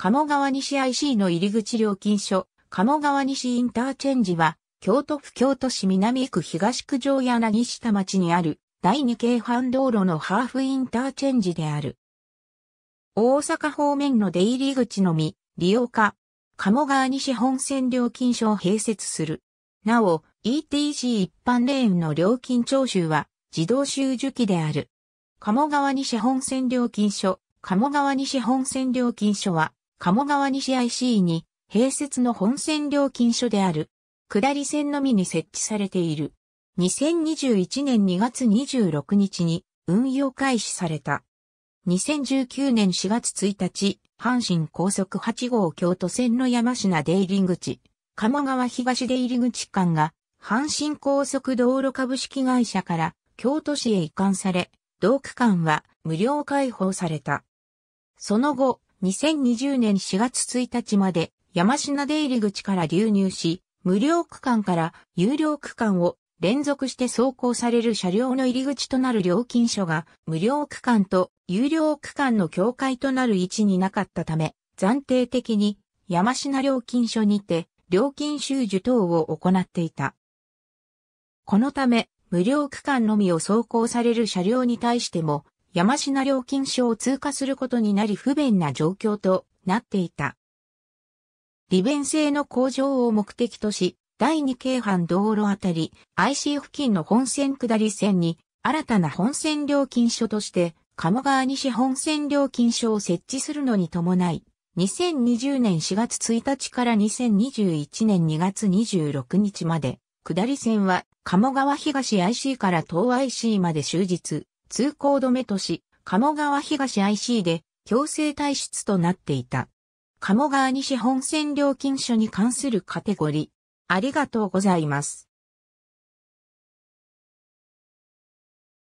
鴨川西 IC の入り口料金所、鴨川西インターチェンジは、京都府京都市南区東区上柳下町にある第二京阪道路のハーフインターチェンジである。大阪方面の出入り口のみ、利用化、鴨川西本線料金所を併設する。なお、ETC 一般レーンの料金徴収は自動収受機である。鴨川西本線料金所、鴨川西本線料金所は、鴨川西 IC に併設の本線料金所である。下り線のみに設置されている。2021年2月26日に運用開始された。2019年4月1日、阪神高速8号京都線の山品出入り口、鴨川東出入り口間が、阪神高速道路株式会社から京都市へ移管され、同区間は無料開放された。その後、2020年4月1日まで山品出入り口から流入し、無料区間から有料区間を連続して走行される車両の入り口となる料金所が無料区間と有料区間の境界となる位置になかったため、暫定的に山品料金所にて料金収受等を行っていた。このため、無料区間のみを走行される車両に対しても、山品料金所を通過することになり不便な状況となっていた。利便性の向上を目的とし、第2京阪道路あたり IC 付近の本線下り線に新たな本線料金所として鴨川西本線料金所を設置するのに伴い、2020年4月1日から2021年2月26日まで、下り線は鴨川東 IC から東 IC まで終日、通行止めとし、鴨川東 IC で強制退出となっていた。鴨川西本線料金所に関するカテゴリー。ありがとうございます。